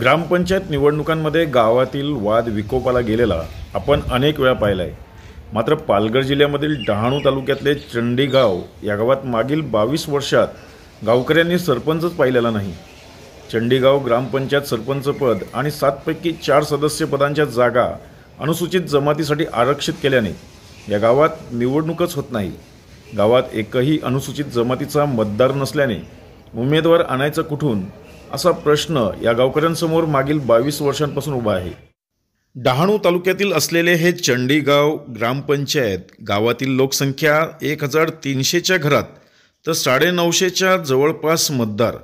ग्रामपंचायत निवडणुकांमध्ये गावातील वाद विकोपाला गेलेला आपण अनेक वेळा पाहिला आहे मात्र पालघर जिल्ह्यामधील डहाणू तालुक्यातले चंडीगाव या गावात मागील बावीस वर्षात गावकऱ्यांनी सरपंचच पाहिलेला नाही चंडीगाव ग्रामपंचायत सरपंचपद आणि सातपैकी चार सदस्यपदांच्या जागा अनुसूचित जमातीसाठी आरक्षित केल्याने या गावात निवडणूकच होत नाही गावात एकही अनुसूचित जमातीचा मतदार नसल्याने उमेदवार आणायचं कुठून असा प्रश्न या गावकऱ्यांसमोर मागील बावीस वर्षांपासून उभा आहे डहाणू तालुक्यातील असलेले हे चंडीगाव ग्रामपंचायत गावातील लोकसंख्या एक हजार तीनशेच्या घरात तर साडेनऊशेच्या जवळपास मतदार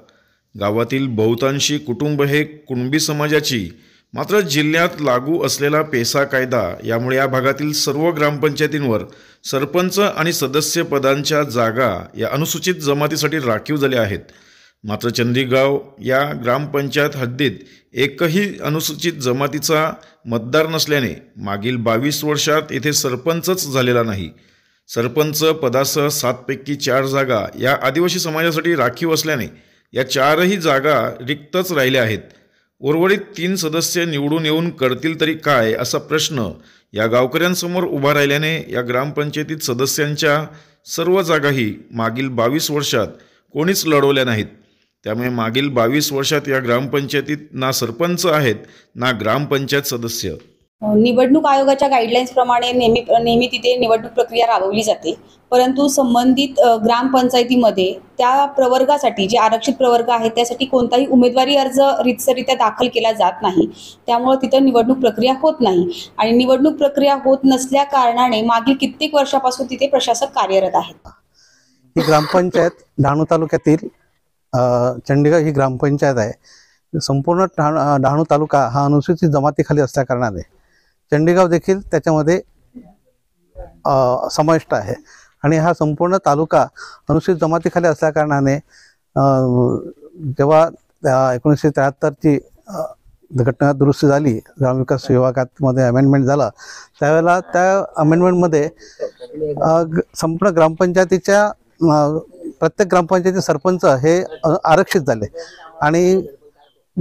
गावातील बहुतांशी कुटुंब हे कुणबी समाजाची मात्र जिल्ह्यात लागू असलेला पेसा कायदा यामुळे या भागातील सर्व ग्रामपंचायतींवर सरपंच आणि सदस्य पदांच्या जागा या अनुसूचित जमातीसाठी राखीव झाल्या आहेत मात्र चंदीगाव या ग्रामपंचायत हद्दीत एकही अनुसूचित जमातीचा मतदार नसल्याने मागील बावीस वर्षात येथे सरपंचच झालेला नाही सरपंच पदासह सातपैकी चार जागा या आदिवासी समाजासाठी राखीव असल्याने या चारही जागा रिक्तच राहिल्या आहेत उर्वरित तीन सदस्य निवडून येऊन करतील तरी काय असा प्रश्न या गावकऱ्यांसमोर उभा राहिल्याने या ग्रामपंचायतीत सदस्यांच्या सर्व जागाही मागील बावीस वर्षात कोणीच लढवल्या नाहीत त्यामुळे मागील बावीस वर्षात या ग्रामपंचायतीत ना सरपंच आहेत ना ग्रामपंचायत सदस्य निवडणूक आयोगाच्या गाईडलाईन्स प्रमाणे नेहमी नेहमी तिथे निवडणूक प्रक्रिया राबवली जाते परंतु संबंधित ग्रामपंचायतीमध्ये त्या प्रवर्गासाठी जे आरक्षित प्रवर्ग आहेत त्यासाठी कोणताही उमेदवारी अर्ज रितसरित्या दाखल केला जात नाही त्यामुळे तिथे निवडणूक प्रक्रिया होत नाही आणि निवडणूक प्रक्रिया होत नसल्या कारणाने मागील कित्येक वर्षापासून तिथे प्रशासक कार्यरत आहेत ही ग्रामपंचायत डहाणू तालुक्यातील चंडीगड ही ग्रामपंचायत आहे संपूर्ण डहाणू तालुका हा अनुसूचित जमातीखाली असल्याकारणाने चंडीगाव देखील त्याच्यामध्ये समाविष्ट आहे आणि हा संपूर्ण तालुका अनुसूचित जमातीखाली असल्याकारणाने जेव्हा एकोणीसशे त्र्याहत्तरची घटना दुरुस्ती झाली ग्रामविकास विभागामध्ये अमेंडमेंट झाला त्यावेळेला त्या अमेंडमेंटमध्ये संपूर्ण ग्रामपंचायतीच्या प्रत्येक ग्रामपंचायती सरपंच हे आरक्षित झाले आणि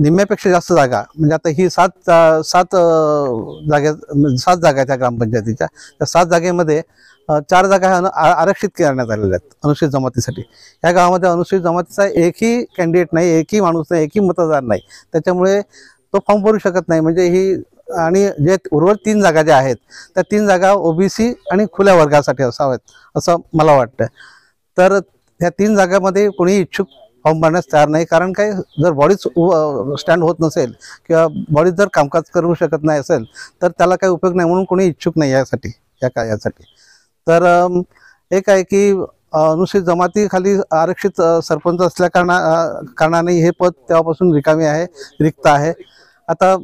निम्म्यापेक्षा जास्त जागा म्हणजे आता ही सात सात जागे म्हणजे सात जागा त्या ग्रामपंचायतीच्या त्या सात जागेमध्ये चार जागा ह्या आरक्षित करण्यात आलेल्या आहेत अनुसूचित जमातीसाठी या गावामध्ये अनुसूचित जमातीचा एकही कॅन्डिडेट नाही एकही माणूस नाही एकही मतदार नाही त्याच्यामुळे तो फॉर्म भरू शकत नाही म्हणजे ही आणि जे उर्वरित तीन जागा ज्या आहेत त्या तीन जागा ओबीसी आणि खुल्या वर्गासाठी असाव्यात असं मला वाटतं तर या तीन जागेमध्ये कोणी इच्छुक फॉर्म भरण्यास तयार नाही कारण काय जर बॉडीच स्टँड होत नसेल किंवा बॉडीत जर कामकाज करू शकत नाही असेल तर त्याला काही उपयोग नाही म्हणून कोणी इच्छुक नाही यासाठी या का यासाठी तर एक आहे की अनुसूचित जमातीखाली आरक्षित सरपंच असल्या कारणा कारणाने हे पद तेव्हापासून रिकामी आहे रिक्त आहे आता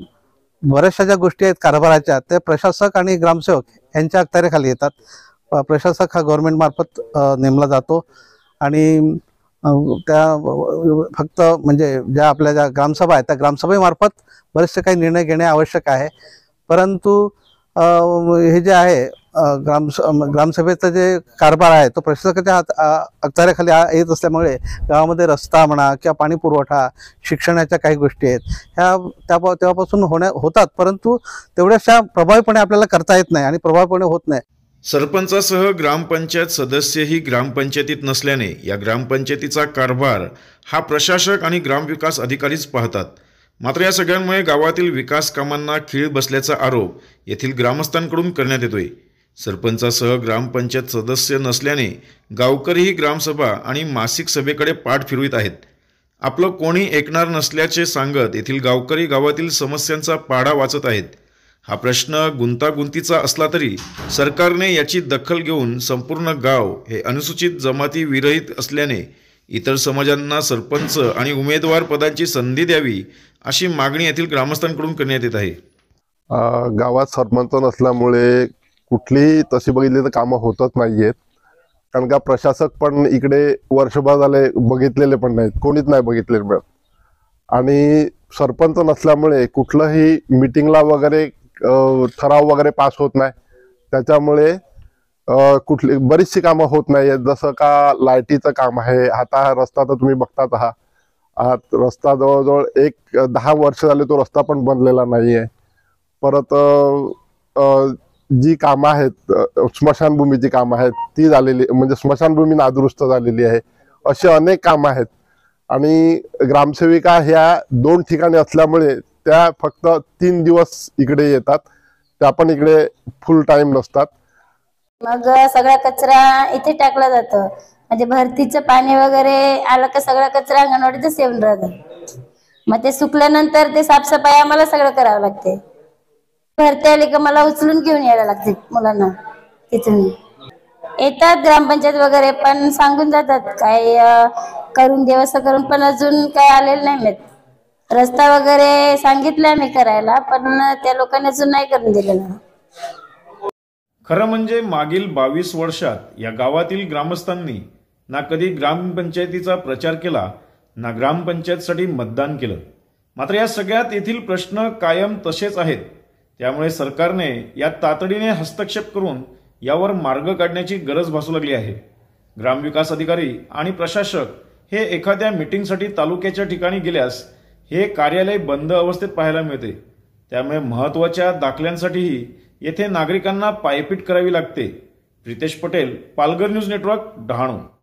बऱ्याचशा ज्या गोष्टी आहेत कारभाराच्या त्या प्रशासक आणि ग्रामसेवक यांच्या अखत्यारेखाली येतात प्रशासक हा गव्हर्नमेंट मार्फत नेमला जातो आणि त्या फक्त म्हणजे ज्या आपल्या ज्या ग्रामसभा आहेत त्या ग्रामसभेमार्फत बरेचसे काही निर्णय घेणे आवश्यक आहे परंतु हे जे आहे ग्राम ग्रामसभेचा जे कारभार आहे तो प्रशासकाच्या हात अखत्याऱ्याखाली येत असल्यामुळे गावामध्ये रस्ता म्हणा किंवा पाणी पुरवठा शिक्षणाच्या काही गोष्टी आहेत ह्या त्या तेव्हापासून होण्या होतात परंतु तेवढ्याशा प्रभावीपणे आपल्याला करता येत नाही आणि प्रभावीपणे होत नाही सरपंचासह ग्रामपंचायत सदस्यही ग्रामपंचायतीत नसल्याने या ग्रामपंचायतीचा कारभार हा प्रशासक आणि ग्रामविकास अधिकारीच पाहतात मात्र या सगळ्यांमुळे गावातील विकास कामांना खीळ बसल्याचा आरोप येथील ग्रामस्थांकडून करण्यात येतोय सरपंचासह ग्रामपंचायत सदस्य नसल्याने गावकरीही ग्रामसभा आणि मासिक सभेकडे पाठ फिरवित आहेत आपलं कोणी ऐकणार नसल्याचे सांगत येथील गावकरी गावातील समस्यांचा पाडा वाचत आहेत हा प्रश्न गुंतागुंतीचा असला तरी सरकारने याची दखल घेऊन संपूर्ण गाव हे अनुसूचित जमाती विरहित असल्याने इतर समाजांना सरपंच आणि उमेदवार पदांची संधी द्यावी अशी मागणी येथील ग्रामस्थांकडून करण्यात येत आहे गावात सरपंच नसल्यामुळे कुठलीही तशी बघितली तर कामं होतच नाही आहेत कारण का प्रशासक पण इकडे वर्षभर झाले बघितलेले पण नाहीत कोणीच नाही बघितले आणि सरपंच नसल्यामुळे कुठलंही मिटिंगला वगैरे ठराव वगैरे पास होत नाही त्याच्यामुळे कुठली बरीचशी कामं होत नाही जसं का लाईटीचं काम आहे आता हा रस्ता तर तुम्ही बघतात आहात रस्ता जवळजवळ एक दहा वर्ष झाले तो रस्ता पण बनलेला नाही आहे परत जी कामं आहेत स्मशानभूमीची कामं आहेत ती झालेली म्हणजे स्मशानभूमी नादुरुस्त झालेली आहे असे अनेक कामं आहेत आणि ग्रामसेविका ह्या दोन ठिकाणी असल्यामुळे त्या फक्त तीन दिवस इकडे येतात त्या पण इकडे फुल टाइम नसतात मग सगळा कचरा इथे टाकला जातो म्हणजे भरतीचं पाणी वगैरे आलं का सगळा कचरा अंगणवाडीतच येऊन राहत मग ते सुकल्यानंतर ते साफसफाई आम्हाला सगळं करावं लागते भरती आली का मला उचलून घेऊन यायला लागते मुलांना तिथून येतात ग्रामपंचायत वगैरे पण सांगून जातात काय करून असं करून पण अजून काय आलेलं नाही रस्ता वगैरे सांगितलं मी करायला पण त्या लोकांनी अजून नाही करून दिलं खरं म्हणजे मागील बावीस वर्षात या गावातील ग्रामस्थांनी ना कधी ग्रामपंचायतीचा प्रचार केला ना ग्रामपंचायतीसाठी मतदान केलं मात्र या सगळ्यात येथील प्रश्न कायम तसेच आहेत त्यामुळे सरकारने या तातडीने हस्तक्षेप करून यावर मार्ग काढण्याची गरज भासू लागली आहे ग्रामविकास अधिकारी आणि प्रशासक हे एखाद्या मिटिंगसाठी तालुक्याच्या ठिकाणी गेल्यास हे कार्यालय बंद अवस्थेत पाहायला मिळते त्यामुळे महत्त्वाच्या दाखल्यांसाठीही येथे नागरिकांना पायपीट करावी लागते प्रितेश पटेल पालघर न्यूज नेटवर्क डहाणू